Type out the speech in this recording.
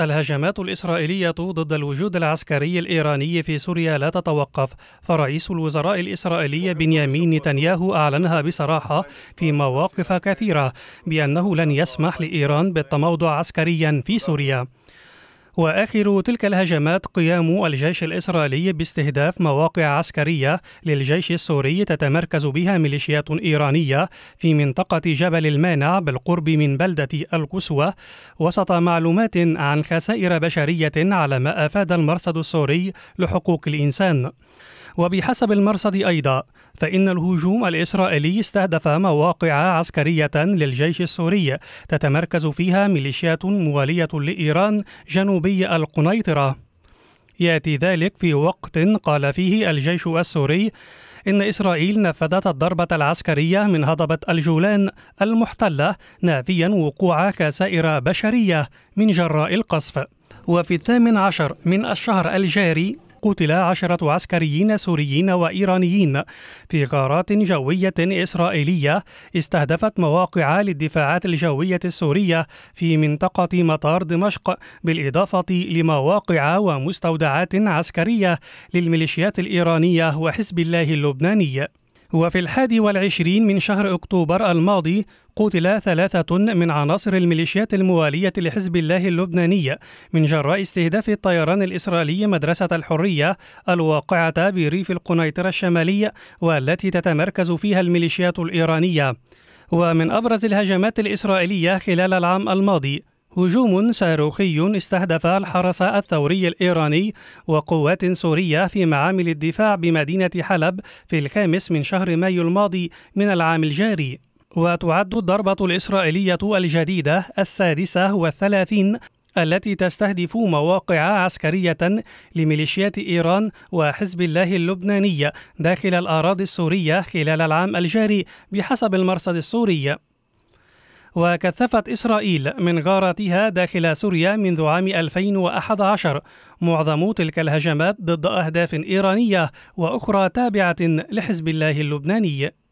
الهجمات الإسرائيلية ضد الوجود العسكري الإيراني في سوريا لا تتوقف، فرئيس الوزراء الإسرائيلي بنيامين نتنياهو أعلنها بصراحة في مواقف كثيرة بأنه لن يسمح لإيران بالتموضع عسكريا في سوريا. واخر تلك الهجمات قيام الجيش الاسرائيلي باستهداف مواقع عسكريه للجيش السوري تتمركز بها ميليشيات ايرانيه في منطقه جبل المانع بالقرب من بلده القسوه وسط معلومات عن خسائر بشريه على ما افاد المرصد السوري لحقوق الانسان وبحسب المرصد أيضا فإن الهجوم الإسرائيلي استهدف مواقع عسكرية للجيش السوري تتمركز فيها ميليشيات موالية لإيران جنوبي القنيطرة ياتي ذلك في وقت قال فيه الجيش السوري إن إسرائيل نفذت الضربة العسكرية من هضبة الجولان المحتلة نافيا وقوع خسائر بشرية من جراء القصف وفي الثامن عشر من الشهر الجاري قتل عشرة عسكريين سوريين وإيرانيين في غارات جوية إسرائيلية استهدفت مواقع للدفاعات الجوية السورية في منطقة مطار دمشق بالإضافة لمواقع ومستودعات عسكرية للميليشيات الإيرانية وحزب الله اللبناني وفي الحادي والعشرين من شهر أكتوبر الماضي قتل ثلاثة من عناصر الميليشيات الموالية لحزب الله اللبناني من جراء استهداف الطيران الإسرائيلي مدرسة الحرية الواقعة بريف القنيطرة الشمالي والتي تتمركز فيها الميليشيات الإيرانية ومن أبرز الهجمات الإسرائيلية خلال العام الماضي هجوم صاروخي استهدف الحرس الثوري الإيراني وقوات سورية في معامل الدفاع بمدينة حلب في الخامس من شهر مايو الماضي من العام الجاري وتعد الضربة الإسرائيلية الجديدة السادسة والثلاثين التي تستهدف مواقع عسكرية لميليشيات إيران وحزب الله اللبناني داخل الأراضي السورية خلال العام الجاري بحسب المرصد السوري وكثفت إسرائيل من غاراتها داخل سوريا منذ عام 2011 معظم تلك الهجمات ضد أهداف إيرانية وأخرى تابعة لحزب الله اللبناني